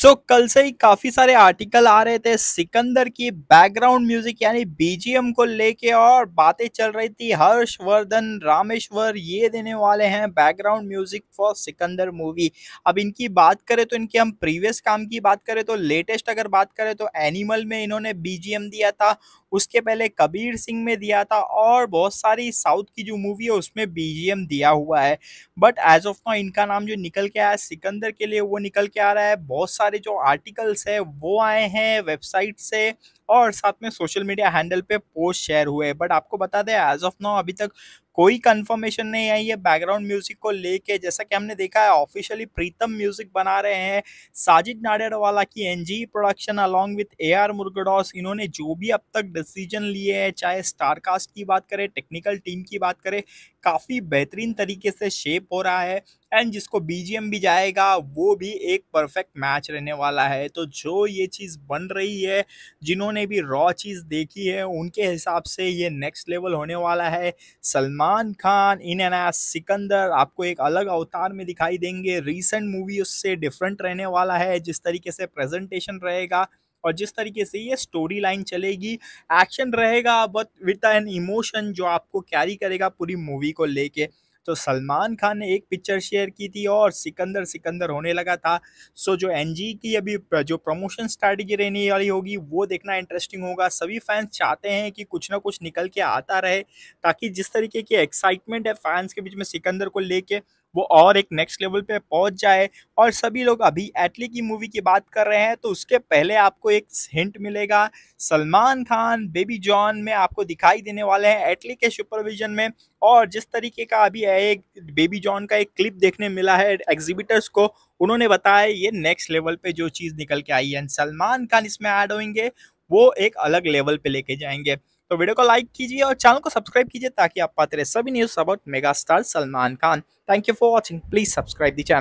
सो so, कल से ही काफी सारे आर्टिकल आ रहे थे सिकंदर की बैकग्राउंड म्यूजिक यानी बीजीएम को लेके और बातें चल रही थी हर्षवर्धन रामेश्वर ये देने वाले हैं background music for Sikandar movie अब इनकी बात करें तो इनके हम प्रीवियस काम की बात करें तो लेटेस्ट अगर बात करें तो एनिमल में इन्होंने बीजीएम दिया था उसके पहले कबीर सिंह में दिया था और बहुत सारी साउथ की जो मूवी है उसमें बीजीएम दिया हुआ है बट एज ऑफ नाउ इनका नाम जो निकल के आया सिकंदर के लिए वो निकल के आ रहा है बहुत सारे सारे जो आर्टिकल्स है वो आए हैं वेबसाइट से और साथ में सोशल मीडिया हैंडल पे पोस्ट शेयर हुए बट आपको बता दें एज ऑफ नाउ अभी तक कोई कंफर्मेशन नहीं आई है बैकग्राउंड म्यूजिक को लेके जैसा कि हमने देखा है ऑफिशियली प्रीतम म्यूजिक बना रहे हैं साजिद वाला की NG production along with A R Murugadoss इन्होंने जो भी अब तक डिसीजन लिए हैं चाहे स्टारकास्ट की बात करें टेक्निकल टीम की बात करें काफ़ी बेहतरीन तरीके से शेप हो रहा है एंड जिसको बीजीएम भी जाएगा वो भी एक परफेक्ट मैच रहने वाला है तो जो ये चीज़ बन रही है जिन्होंने जिन्होंने भी रॉ चीज़ देखी है उनके हिसाब से ये नेक्स्ट लेवल होने वाला है Salman Khan in and as Sikandar आपको एक अलग अवतार में दिखाई देंगे रिसेंट मूवी उससे डिफरेंट रहने वाला है जिस तरीके से प्रेजेंटेशन रहेगा और जिस तरीके से ये स्टोरी लाइन चलेगी एक्शन रहेगा बट विद एन इमोशन जो आपको कैरी करेगा पूरी मूवी को लेके तो सलमान खान ने एक पिक्चर शेयर की थी और सिकंदर सिकंदर होने लगा था सो जो एन की अभी जो प्रमोशन स्ट्रैटेजी रहने वाली होगी वो देखना इंटरेस्टिंग होगा सभी फैंस चाहते हैं कि कुछ ना कुछ निकल के आता रहे ताकि जिस तरीके की एक्साइटमेंट है फैंस के बीच में सिकंदर को लेके वो और एक नेक्स्ट लेवल पे पहुंच जाए और सभी लोग अभी एटली की मूवी की बात कर रहे हैं तो उसके पहले आपको एक हिंट मिलेगा सलमान खान बेबी जॉन में आपको दिखाई देने वाले हैं एटली के सुपरविजन में और जिस तरीके का अभी है एक बेबी जॉन का एक क्लिप देखने मिला है एग्जिबिटर्स को उन्होंने बताया ये नेक्स्ट लेवल पे जो चीज़ निकल के आई है सलमान खान इसमें ऐड होंगे वो एक अलग लेवल पे लेके जाएंगे तो वीडियो को लाइक कीजिए और चैनल को सब्सक्राइब कीजिए ताकि आप पाते रहे सभी news about mega star Salman Khan thank you for watching please subscribe the channel